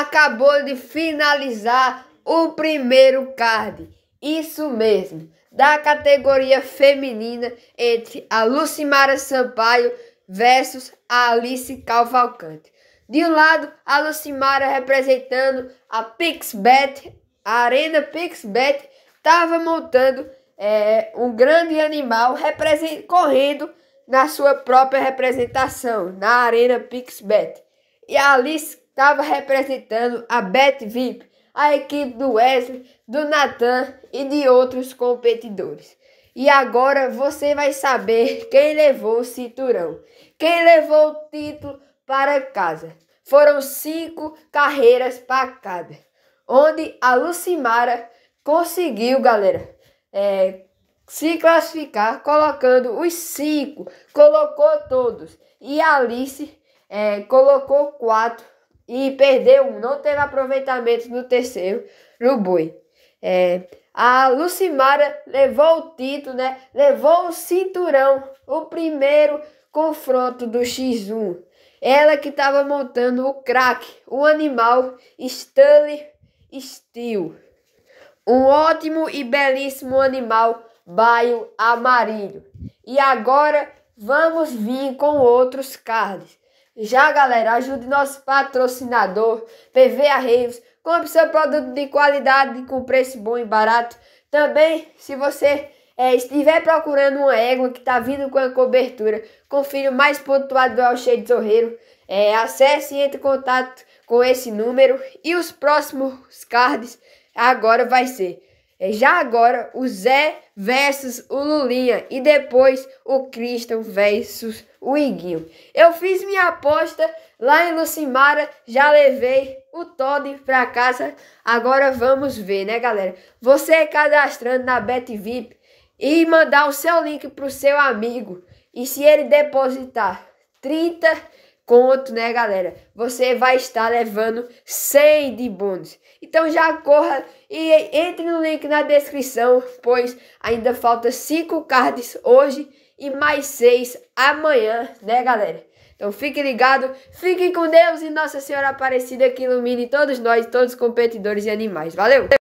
acabou de finalizar o primeiro card. Isso mesmo, da categoria feminina entre a Lucimara Sampaio versus a Alice Calvalcante. De um lado, a Lucimara representando a Pixbet, a Arena Pixbet, estava montando é, um grande animal correndo na sua própria representação, na Arena Pixbet. E a Alice estava representando a Bet VIP, a equipe do Wesley, do Nathan e de outros competidores. E agora você vai saber quem levou o cinturão, quem levou o título para casa. Foram cinco carreiras para cada, onde a Lucimara conseguiu, galera, é, se classificar colocando os cinco, colocou todos. E a Alice é, colocou quatro e perdeu um, não teve aproveitamento no terceiro, no boi. É, a Lucimara levou o título, né? Levou o cinturão, o primeiro confronto do X1. Ela que estava montando o craque, o animal Stanley Steel. Um ótimo e belíssimo animal baio amarillo. E agora vamos vir com outros cards. Já, galera, ajude nosso patrocinador, PV Arreios. Compre seu produto de qualidade com preço bom e barato. Também, se você é, estiver procurando uma égua que está vindo com a cobertura, com filho mais pontuado do Alcheio de Zorreiro. É, acesse e entre em contato com esse número. E os próximos cards agora vai ser é Já agora, o Zé versus o Lulinha e depois o Cristo versus o Iguinho. Eu fiz minha aposta lá em Lucimara, já levei o Todd para casa. Agora vamos ver, né, galera? Você é cadastrando na BetVip e mandar o seu link pro seu amigo. E se ele depositar 30 conto, né, galera? Você vai estar levando 100 de bônus. Então já corra e entre no link na descrição, pois ainda falta 5 cards hoje e mais 6 amanhã, né, galera? Então fique ligado, fiquem com Deus e Nossa Senhora Aparecida que ilumine todos nós, todos os competidores e animais. Valeu!